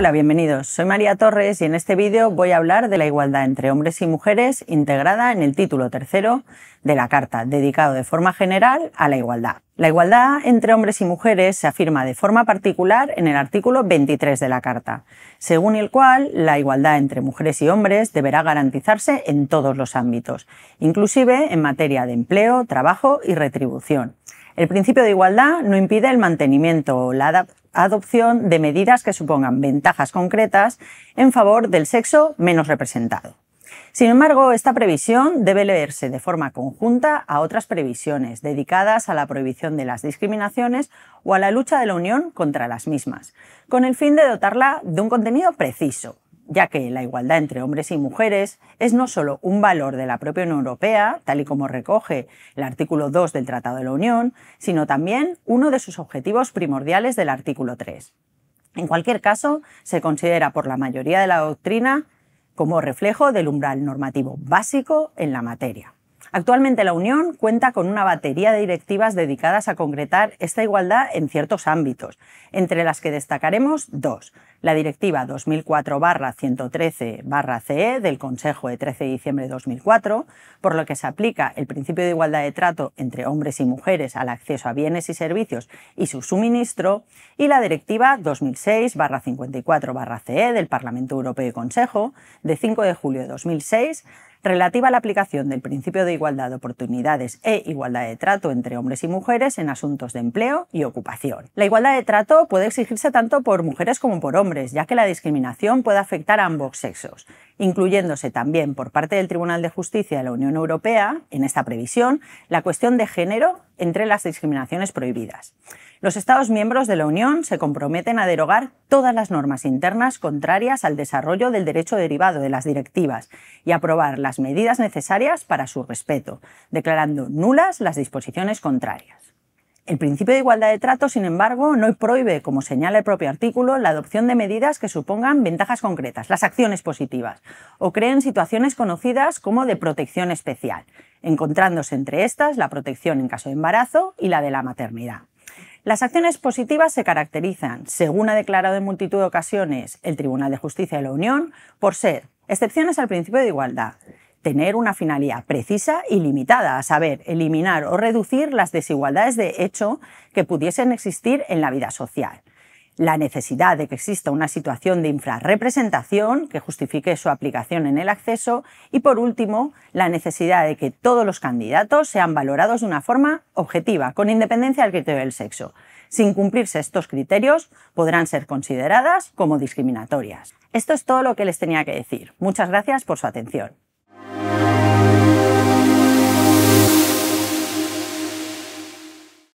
Hola, bienvenidos. Soy María Torres y en este vídeo voy a hablar de la igualdad entre hombres y mujeres integrada en el título tercero de la Carta, dedicado de forma general a la igualdad. La igualdad entre hombres y mujeres se afirma de forma particular en el artículo 23 de la Carta, según el cual la igualdad entre mujeres y hombres deberá garantizarse en todos los ámbitos, inclusive en materia de empleo, trabajo y retribución. El principio de igualdad no impide el mantenimiento o la adopción de medidas que supongan ventajas concretas en favor del sexo menos representado. Sin embargo, esta previsión debe leerse de forma conjunta a otras previsiones dedicadas a la prohibición de las discriminaciones o a la lucha de la Unión contra las mismas, con el fin de dotarla de un contenido preciso, ya que la igualdad entre hombres y mujeres es no solo un valor de la propia Unión Europea, tal y como recoge el artículo 2 del Tratado de la Unión, sino también uno de sus objetivos primordiales del artículo 3. En cualquier caso, se considera por la mayoría de la doctrina como reflejo del umbral normativo básico en la materia. Actualmente la Unión cuenta con una batería de directivas dedicadas a concretar esta igualdad en ciertos ámbitos, entre las que destacaremos dos. La Directiva 2004-113-CE del Consejo de 13 de diciembre de 2004, por lo que se aplica el principio de igualdad de trato entre hombres y mujeres al acceso a bienes y servicios y su suministro, y la Directiva 2006-54-CE del Parlamento Europeo y Consejo de 5 de julio de 2006 relativa a la aplicación del principio de igualdad de oportunidades e igualdad de trato entre hombres y mujeres en asuntos de empleo y ocupación. La igualdad de trato puede exigirse tanto por mujeres como por hombres, ya que la discriminación puede afectar a ambos sexos incluyéndose también por parte del Tribunal de Justicia de la Unión Europea, en esta previsión, la cuestión de género entre las discriminaciones prohibidas. Los Estados miembros de la Unión se comprometen a derogar todas las normas internas contrarias al desarrollo del derecho derivado de las directivas y aprobar las medidas necesarias para su respeto, declarando nulas las disposiciones contrarias. El principio de igualdad de trato, sin embargo, no prohíbe, como señala el propio artículo, la adopción de medidas que supongan ventajas concretas, las acciones positivas, o creen situaciones conocidas como de protección especial, encontrándose entre estas la protección en caso de embarazo y la de la maternidad. Las acciones positivas se caracterizan, según ha declarado en multitud de ocasiones el Tribunal de Justicia de la Unión, por ser excepciones al principio de igualdad, tener una finalidad precisa y limitada, a saber, eliminar o reducir las desigualdades de hecho que pudiesen existir en la vida social. La necesidad de que exista una situación de infrarrepresentación que justifique su aplicación en el acceso. Y por último, la necesidad de que todos los candidatos sean valorados de una forma objetiva, con independencia del criterio del sexo. Sin cumplirse estos criterios, podrán ser consideradas como discriminatorias. Esto es todo lo que les tenía que decir. Muchas gracias por su atención.